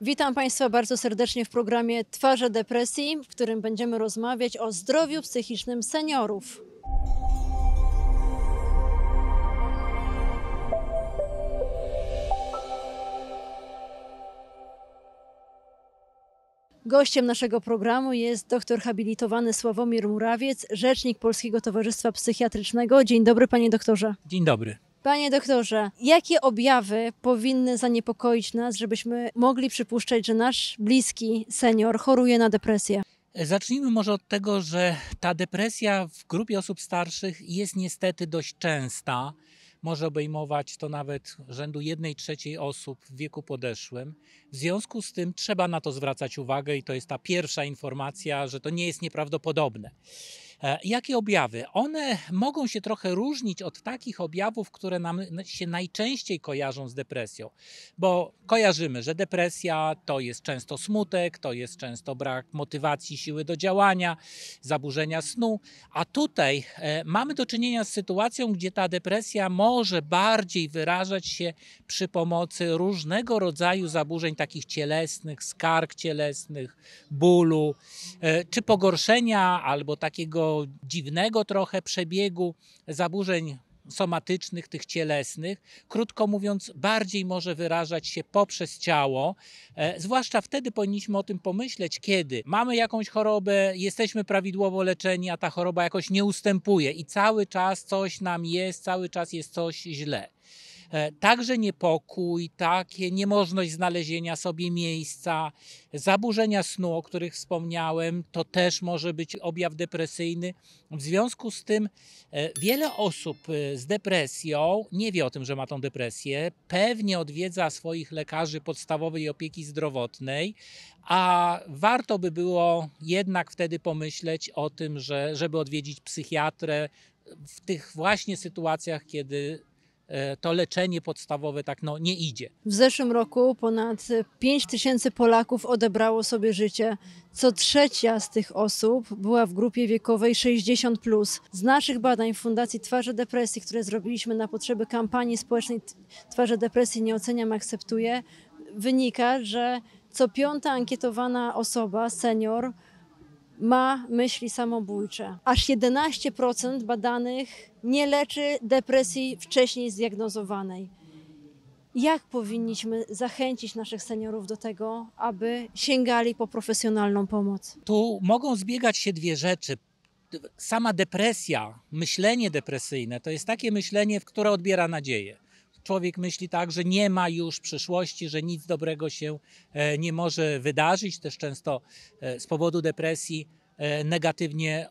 Witam Państwa bardzo serdecznie w programie Twarze Depresji, w którym będziemy rozmawiać o zdrowiu psychicznym seniorów. Gościem naszego programu jest doktor habilitowany Sławomir Murawiec, rzecznik Polskiego Towarzystwa Psychiatrycznego. Dzień dobry, panie doktorze. Dzień dobry. Panie doktorze, jakie objawy powinny zaniepokoić nas, żebyśmy mogli przypuszczać, że nasz bliski senior choruje na depresję? Zacznijmy może od tego, że ta depresja w grupie osób starszych jest niestety dość częsta. Może obejmować to nawet rzędu 1 trzeciej osób w wieku podeszłym. W związku z tym trzeba na to zwracać uwagę i to jest ta pierwsza informacja, że to nie jest nieprawdopodobne. E, jakie objawy? One mogą się trochę różnić od takich objawów, które nam się najczęściej kojarzą z depresją, bo kojarzymy, że depresja to jest często smutek, to jest często brak motywacji, siły do działania, zaburzenia snu, a tutaj e, mamy do czynienia z sytuacją, gdzie ta depresja może bardziej wyrażać się przy pomocy różnego rodzaju zaburzeń takich cielesnych, skarg cielesnych, bólu, e, czy pogorszenia albo takiego dziwnego trochę przebiegu zaburzeń somatycznych, tych cielesnych, krótko mówiąc, bardziej może wyrażać się poprzez ciało. E, zwłaszcza wtedy powinniśmy o tym pomyśleć, kiedy mamy jakąś chorobę, jesteśmy prawidłowo leczeni, a ta choroba jakoś nie ustępuje i cały czas coś nam jest, cały czas jest coś źle. E, także niepokój, takie niemożność znalezienia sobie miejsca, zaburzenia snu, o których wspomniałem, to też może być objaw depresyjny. W związku z tym e, wiele osób e, z depresją nie wie o tym, że ma tą depresję, pewnie odwiedza swoich lekarzy podstawowej opieki zdrowotnej, a warto by było jednak wtedy pomyśleć o tym, że żeby odwiedzić psychiatrę w tych właśnie sytuacjach, kiedy E, to leczenie podstawowe tak no, nie idzie. W zeszłym roku ponad 5 tysięcy Polaków odebrało sobie życie. Co trzecia z tych osób była w grupie wiekowej 60. Plus. Z naszych badań Fundacji Twarze Depresji, które zrobiliśmy na potrzeby kampanii społecznej Twarze Depresji nie oceniam, akceptuję, wynika, że co piąta ankietowana osoba, senior, ma myśli samobójcze. Aż 11% badanych nie leczy depresji wcześniej zdiagnozowanej. Jak powinniśmy zachęcić naszych seniorów do tego, aby sięgali po profesjonalną pomoc? Tu mogą zbiegać się dwie rzeczy sama depresja, myślenie depresyjne, to jest takie myślenie, które odbiera nadzieję człowiek myśli tak, że nie ma już przyszłości, że nic dobrego się e, nie może wydarzyć, też często e, z powodu depresji e, negatywnie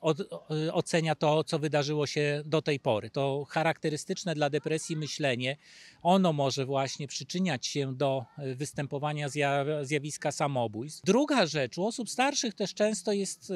ocenia to, co wydarzyło się do tej pory. To charakterystyczne dla depresji myślenie, ono może właśnie przyczyniać się do występowania zjawiska samobójstw. Druga rzecz, u osób starszych też często jest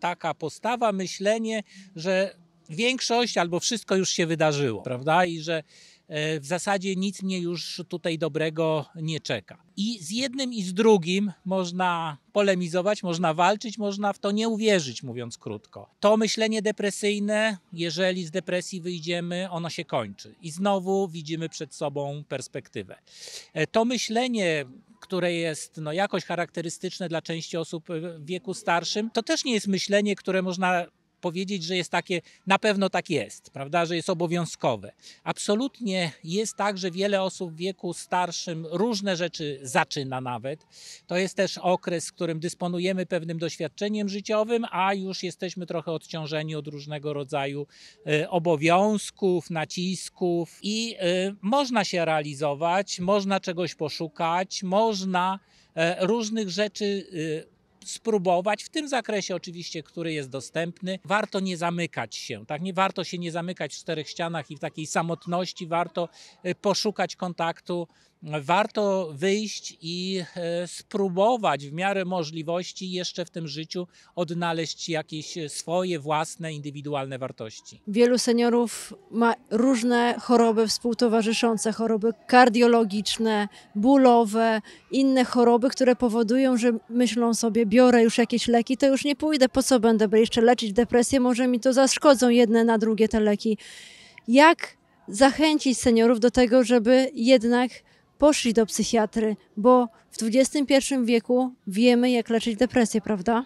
taka postawa, myślenie, że większość albo wszystko już się wydarzyło, prawda? I że E, w zasadzie nic mnie już tutaj dobrego nie czeka. I z jednym i z drugim można polemizować, można walczyć, można w to nie uwierzyć, mówiąc krótko. To myślenie depresyjne, jeżeli z depresji wyjdziemy, ono się kończy. I znowu widzimy przed sobą perspektywę. E, to myślenie, które jest no, jakoś charakterystyczne dla części osób w wieku starszym, to też nie jest myślenie, które można powiedzieć, że jest takie, na pewno tak jest, prawda, że jest obowiązkowe. Absolutnie jest tak, że wiele osób w wieku starszym różne rzeczy zaczyna nawet. To jest też okres, w którym dysponujemy pewnym doświadczeniem życiowym, a już jesteśmy trochę odciążeni od różnego rodzaju e, obowiązków, nacisków i e, można się realizować, można czegoś poszukać, można e, różnych rzeczy spróbować w tym zakresie oczywiście, który jest dostępny. Warto nie zamykać się, tak? Nie warto się nie zamykać w czterech ścianach i w takiej samotności, warto y, poszukać kontaktu warto wyjść i e, spróbować w miarę możliwości jeszcze w tym życiu odnaleźć jakieś e, swoje własne, indywidualne wartości. Wielu seniorów ma różne choroby współtowarzyszące, choroby kardiologiczne, bólowe, inne choroby, które powodują, że myślą sobie, biorę już jakieś leki, to już nie pójdę, po co będę jeszcze leczyć depresję, może mi to zaszkodzą jedne na drugie te leki. Jak zachęcić seniorów do tego, żeby jednak poszli do psychiatry, bo w XXI wieku wiemy, jak leczyć depresję, prawda?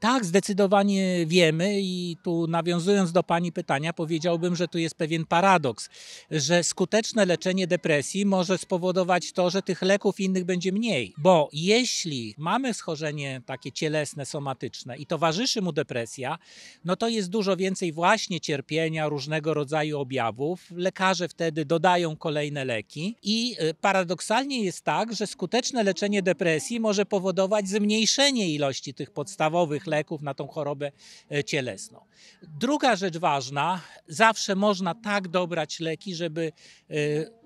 Tak, zdecydowanie wiemy i tu nawiązując do Pani pytania, powiedziałbym, że tu jest pewien paradoks, że skuteczne leczenie depresji może spowodować to, że tych leków innych będzie mniej, bo jeśli mamy schorzenie takie cielesne, somatyczne i towarzyszy mu depresja, no to jest dużo więcej właśnie cierpienia, różnego rodzaju objawów. Lekarze wtedy dodają kolejne leki i y, paradoksalnie jest tak, że skuteczne leczenie depresji może powodować zmniejszenie ilości tych podstawowych leków na tą chorobę e, cielesną. Druga rzecz ważna, zawsze można tak dobrać leki, żeby e,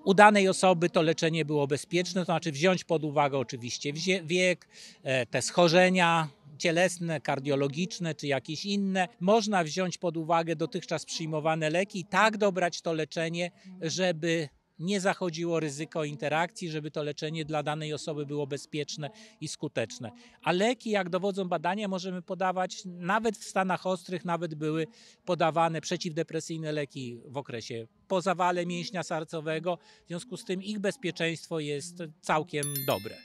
u danej osoby to leczenie było bezpieczne, to znaczy wziąć pod uwagę oczywiście wiek, e, te schorzenia, cielesne, kardiologiczne czy jakieś inne. Można wziąć pod uwagę dotychczas przyjmowane leki i tak dobrać to leczenie, żeby nie zachodziło ryzyko interakcji, żeby to leczenie dla danej osoby było bezpieczne i skuteczne. A leki, jak dowodzą badania, możemy podawać nawet w stanach ostrych, nawet były podawane przeciwdepresyjne leki w okresie po zawale mięśnia sercowego. W związku z tym ich bezpieczeństwo jest całkiem dobre.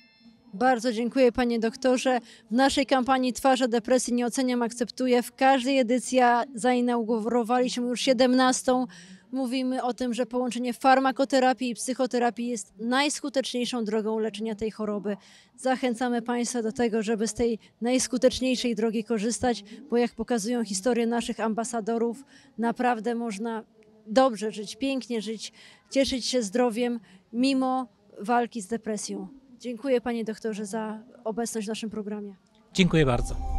Bardzo dziękuję panie doktorze. W naszej kampanii Twarze Depresji nie oceniam, akceptuję. W każdej edycji zainaugurowaliśmy już 17 mówimy o tym, że połączenie farmakoterapii i psychoterapii jest najskuteczniejszą drogą leczenia tej choroby. Zachęcamy Państwa do tego, żeby z tej najskuteczniejszej drogi korzystać, bo jak pokazują historie naszych ambasadorów, naprawdę można dobrze żyć, pięknie żyć, cieszyć się zdrowiem mimo walki z depresją. Dziękuję Panie Doktorze za obecność w naszym programie. Dziękuję bardzo.